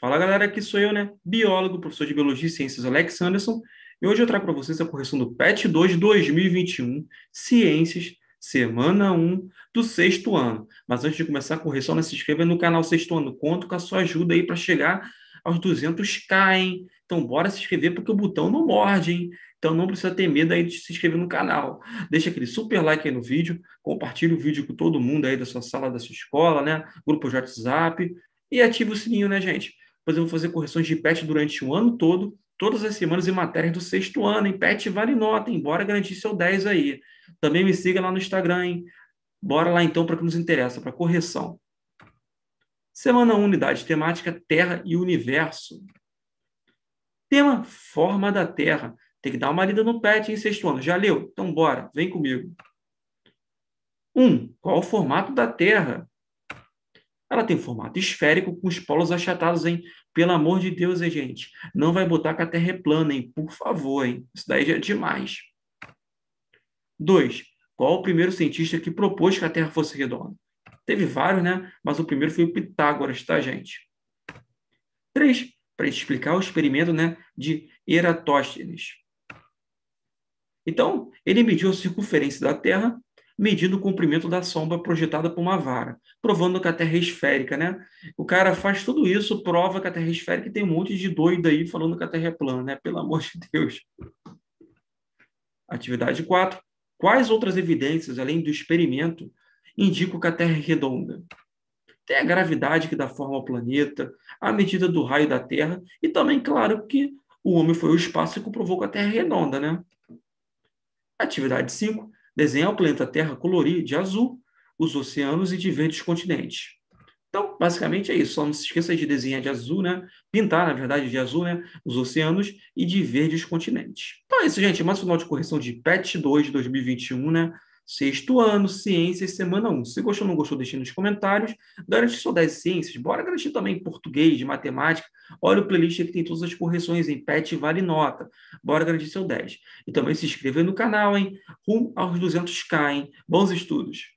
Fala galera, aqui sou eu, né? Biólogo, professor de Biologia e Ciências Alex Anderson, e hoje eu trago para vocês a correção do PET 2 2021, Ciências, semana 1 do sexto ano. Mas antes de começar a correção, né, se inscreva no canal Sexto Ano. Conto com a sua ajuda aí para chegar aos 200k, hein? Então bora se inscrever porque o botão não morde, hein? Então não precisa ter medo aí de se inscrever no canal. Deixa aquele super like aí no vídeo, compartilha o vídeo com todo mundo aí da sua sala, da sua escola, né? Grupo de WhatsApp e ativa o sininho, né, gente? Depois eu vou fazer correções de PET durante o ano todo, todas as semanas em matérias do sexto ano, em PET vale nota, embora garantir seu 10 aí. Também me siga lá no Instagram, hein? Bora lá então para o que nos interessa, para correção. Semana 1, unidade temática Terra e Universo. Tema Forma da Terra. Tem que dar uma lida no PET em sexto ano. Já leu? Então bora, vem comigo. 1. Um, qual o formato da Terra? Ela tem formato esférico com os polos achatados, hein? Pelo amor de Deus, hein, gente? Não vai botar que a Terra é plana, hein? Por favor, hein? Isso daí já é demais. 2. Qual o primeiro cientista que propôs que a Terra fosse redonda? Teve vários, né? Mas o primeiro foi o Pitágoras, tá, gente? 3. Para explicar o experimento né, de Eratóstenes. Então, ele mediu a circunferência da Terra medindo o comprimento da sombra projetada por uma vara, provando que a Terra é esférica, né? O cara faz tudo isso, prova que a Terra é esférica e tem um monte de doido aí falando que a Terra é plana, né? Pelo amor de Deus. Atividade 4. Quais outras evidências, além do experimento, indicam que a Terra é redonda? Tem a gravidade que dá forma ao planeta, a medida do raio da Terra e também, claro, que o homem foi ao espaço e comprovou que a Terra é redonda, né? Atividade 5 desenhar o planeta Terra colorir de azul os oceanos e de verdes os continentes. Então, basicamente é isso. Só não se esqueça de desenhar de azul, né? Pintar, na verdade, de azul, né? Os oceanos e de verdes os continentes. Então é isso, gente. Mais um final de correção de PET 2 de 2021, né? Sexto ano, ciências, semana 1. Se gostou ou não gostou, deixe nos comentários. Garante só 10 ciências. Bora garantir também português, matemática. Olha o playlist que tem todas as correções em PET, vale nota. Bora garantir seu 10. E também se inscreva no canal, hein? Rumo aos 200k, hein? Bons estudos!